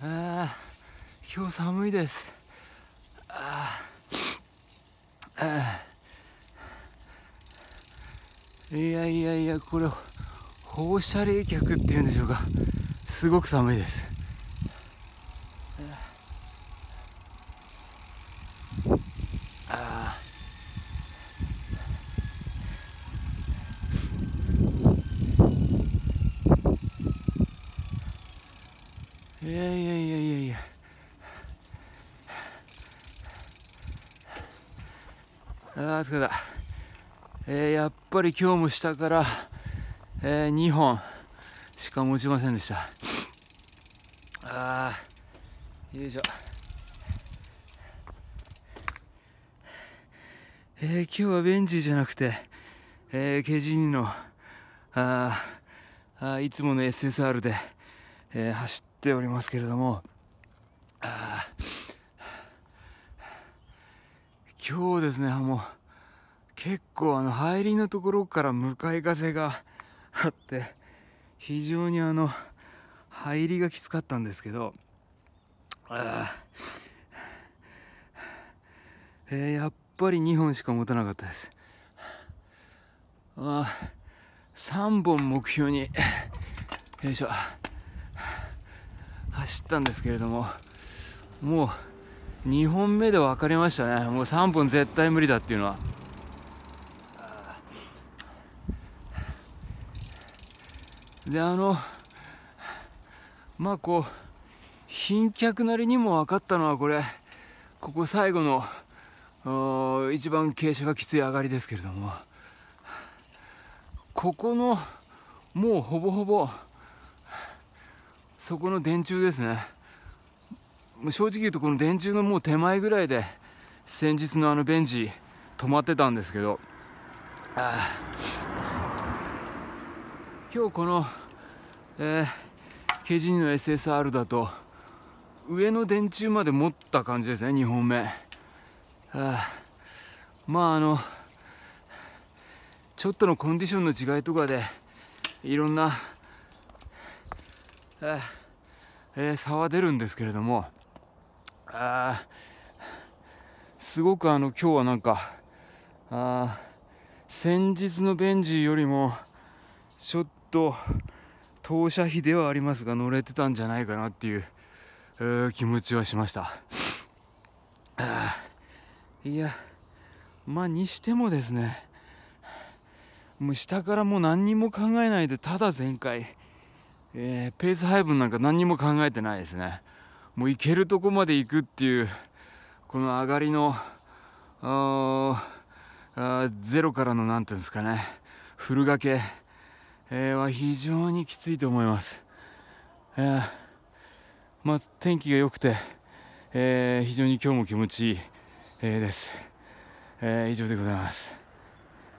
あ今日寒いですああいやいやいやこれ放射冷却っていうんでしょうかすごく寒いですいやいやいやいやいやあー疲れた、えー、やっぱり今日も下から、えー、2本しか持ちませんでしたああよいしょえー、今日はベンジじゃなくて、えー、ケジニのああいつもの SSR で、えー、走ってておりますけれども今日ですねもう結構あの入りのところから向かい風が あって非常にあの入りがきつかったんですけどあえー、やっぱり2本しか持たなかったですあ3本目標によいしょ走ったんですけれどももう2本目で分かりましたねもう3本絶対無理だっていうのはであのまあこう賓客なりにも分かったのはこれここ最後の一番傾斜がきつい上がりですけれどもここのもうほぼほぼそこの電柱ですね正直言うとこの電柱のもう手前ぐらいで先日のあのベンジ止まってたんですけどあ今日この、えー、k g の SSR だと上の電柱まで持った感じですね2本目あまああのちょっとのコンディションの違いとかでいろんなあえー、差は出るんですけれどもあすごくあの今日はなんかあ先日のベンジーよりもちょっと投射費ではありますが乗れてたんじゃないかなっていう、えー、気持ちはしましたいやまあにしてもですねもう下からもう何にも考えないでただ全開えー、ペース配分なんか何にも考えてないですねもう行けるとこまで行くっていうこの上がりのゼロからの何ていうんですかねフル掛け、えは非常にきついと思います、えー、まあ、天気が良くて、えー、非常に今日も気持ちいい、えー、です、え以上でございます